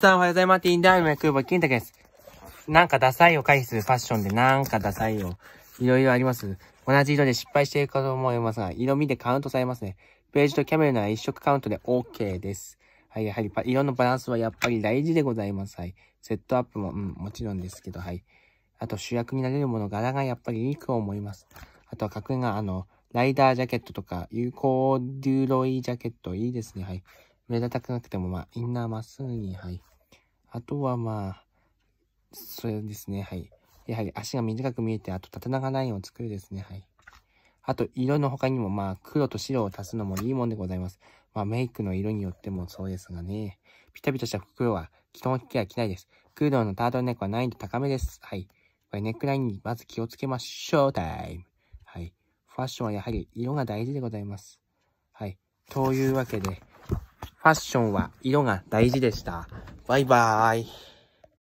さんおはようございます。ティンダイム空母金太です。なんかダサいを回避するファッションでなんかダサいを。いろいろあります。同じ色で失敗しているかと思いますが、色味でカウントされますね。ページとキャメルなら一色カウントで OK です。はい、やはり色のバランスはやっぱり大事でございます。はい。セットアップも、うん、もちろんですけど、はい。あと主役になれるもの、柄がやっぱりいいと思います。あとは格が、あの、ライダージャケットとか、有効デューロイジャケット、いいですね。はい。目立たなくても、まあ、インナーまっすぐに、はい。あとは、まあ、それですね、はい。やはり足が短く見えて、あと縦長ラインを作るですね、はい。あと、色の他にも、まあ、黒と白を足すのもいいもんでございます。まあ、メイクの色によってもそうですがね。ピタピタした袋は、基本的には着ないです。空洞のタートルネックは難易度高めです。はい。これネックラインにまず気をつけましょうタイム。はい。ファッションはやはり色が大事でございます。はい。というわけで、ファッションは色が大事でした。バイバーイ。